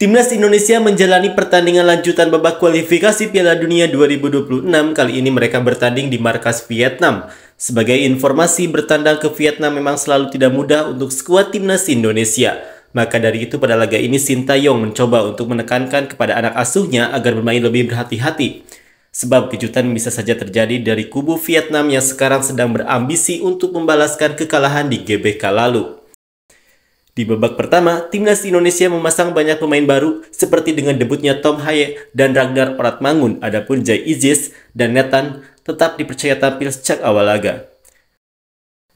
Timnas Indonesia menjalani pertandingan lanjutan babak kualifikasi Piala Dunia 2026. Kali ini mereka bertanding di markas Vietnam. Sebagai informasi, bertandang ke Vietnam memang selalu tidak mudah untuk skuad Timnas Indonesia. Maka dari itu pada laga ini Sinta Yong mencoba untuk menekankan kepada anak asuhnya agar bermain lebih berhati-hati. Sebab kejutan bisa saja terjadi dari kubu Vietnam yang sekarang sedang berambisi untuk membalaskan kekalahan di GBK lalu. Di babak pertama, timnas Indonesia memasang banyak pemain baru seperti dengan debutnya Tom Haye dan Ragnar Oratmangun, adapun Jay Izis dan Nathan tetap dipercaya tampil sejak awal laga.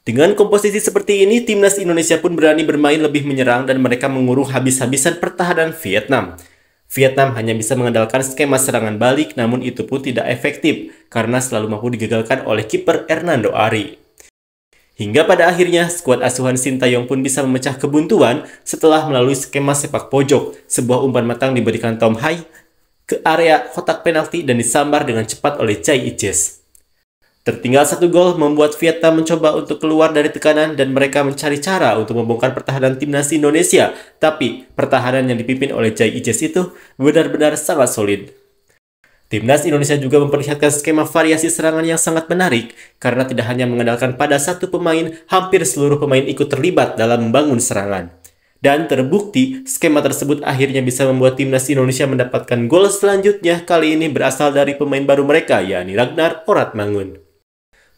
Dengan komposisi seperti ini, timnas Indonesia pun berani bermain lebih menyerang dan mereka menguruh habis-habisan pertahanan Vietnam. Vietnam hanya bisa mengandalkan skema serangan balik, namun itu pun tidak efektif karena selalu mampu digagalkan oleh kiper Hernando Ari. Hingga pada akhirnya, skuad asuhan Sintayong pun bisa memecah kebuntuan setelah melalui skema sepak pojok. Sebuah umpan matang diberikan Tom Hai ke area kotak penalti dan disambar dengan cepat oleh Chai Ijes. Tertinggal satu gol membuat Vietnam mencoba untuk keluar dari tekanan dan mereka mencari cara untuk membongkar pertahanan timnas Indonesia. Tapi pertahanan yang dipimpin oleh Jai Ijes itu benar-benar sangat solid. Timnas Indonesia juga memperlihatkan skema variasi serangan yang sangat menarik karena tidak hanya mengandalkan pada satu pemain, hampir seluruh pemain ikut terlibat dalam membangun serangan. Dan terbukti, skema tersebut akhirnya bisa membuat Timnas Indonesia mendapatkan gol selanjutnya kali ini berasal dari pemain baru mereka, yakni Ragnar Oratmangun.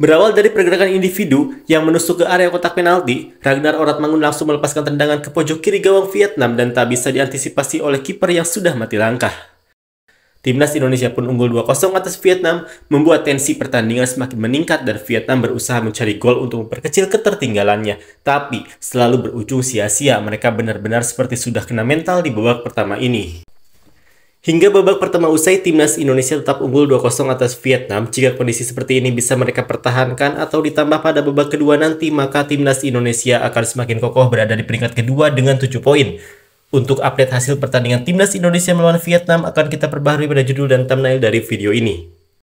Berawal dari pergerakan individu yang menusuk ke area kotak penalti, Ragnar Oratmangun langsung melepaskan tendangan ke pojok kiri gawang Vietnam dan tak bisa diantisipasi oleh kiper yang sudah mati langkah. Timnas Indonesia pun unggul 2-0 atas Vietnam, membuat tensi pertandingan semakin meningkat dan Vietnam berusaha mencari gol untuk memperkecil ketertinggalannya. Tapi, selalu berujung sia-sia, mereka benar-benar seperti sudah kena mental di babak pertama ini. Hingga babak pertama usai, timnas Indonesia tetap unggul 2-0 atas Vietnam. Jika kondisi seperti ini bisa mereka pertahankan atau ditambah pada babak kedua nanti, maka timnas Indonesia akan semakin kokoh berada di peringkat kedua dengan 7 poin. Untuk update hasil pertandingan timnas Indonesia melawan Vietnam akan kita perbaharui pada judul dan thumbnail dari video ini.